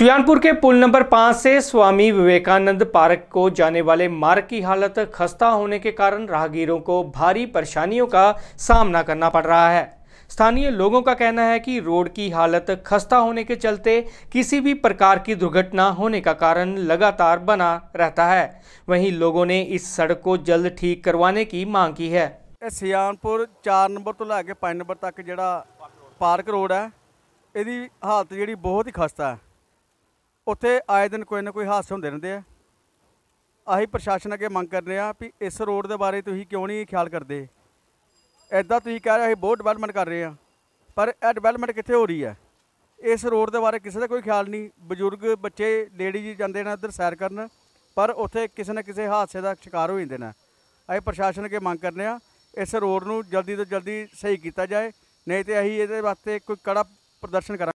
सुजानपुर के पुल नंबर पाँच से स्वामी विवेकानंद पार्क को जाने वाले मार्ग की हालत खस्ता होने के कारण राहगीरों को भारी परेशानियों का सामना करना पड़ रहा है स्थानीय लोगों का कहना है कि रोड की हालत खस्ता होने के चलते किसी भी प्रकार की दुर्घटना होने का कारण लगातार बना रहता है वहीं लोगों ने इस सड़क को जल्द ठीक करवाने की मांग की है सियानपुर चार नंबर तो लैके पाँच नंबर तक जरा पार्क रोड है यदि हालत जी बहुत ही खस्ता है ਉੱਥੇ ਆਏ ਦਿਨ ਕੋਈ ਨਾ ਕੋਈ ਹਾਦਸੇ ਹੁੰਦੇ ਰਹਿੰਦੇ ਆ ਆਹੀ ਪ੍ਰਸ਼ਾਸਨ ਅੱਗੇ ਮੰਗ ਕਰ ਰਿਹਾ ਆ ਵੀ ਇਸ ਰੋਡ ਦੇ ਬਾਰੇ ਤੁਸੀਂ ਕਿਉਂ ਨਹੀਂ ਖਿਆਲ ਕਰਦੇ ਐਦਾਂ ਤੁਸੀਂ ਕਹਿ ਰਹੇ ਅਸੀਂ ਬਹੁਤ ਡਿਵੈਲਪਮੈਂਟ ਕਰ ਰਹੇ ਆ ਪਰ ਇਹ ਡਿਵੈਲਪਮੈਂਟ ਕਿੱਥੇ ਹੋ ਰਹੀ ਹੈ ਇਸ ਰੋਡ ਦੇ ਬਾਰੇ ਕਿਸੇ ਦਾ ਕੋਈ ਖਿਆਲ ਨਹੀਂ ਬਜ਼ੁਰਗ ਬੱਚੇ ਲੇਡੀ ਜੀ ਜਾਂਦੇ ਨੇ ਉਧਰ ਸੈਰ ਕਰਨ ਪਰ ਉੱਥੇ ਕਿਸੇ ਨਾ ਕਿਸੇ ਹਾਦਸੇ ਦਾ ਸ਼ਿਕਾਰ ਹੋ ਜਾਂਦੇ ਨੇ ਅਸੀਂ ਪ੍ਰਸ਼ਾਸਨ ਅੱਗੇ ਮੰਗ ਕਰਨੇ ਆ ਇਸ ਰੋਡ ਨੂੰ ਜਲਦੀ ਤੋਂ ਜਲਦੀ ਸਹੀ ਕੀਤਾ ਜਾਏ ਨਹੀਂ ਤੇ ਅਸੀਂ ਇਹਦੇ ਵਾਸਤੇ ਕੋਈ ਕੜਾ ਪ੍ਰਦਰਸ਼ਨ ਕਰਾਂਗੇ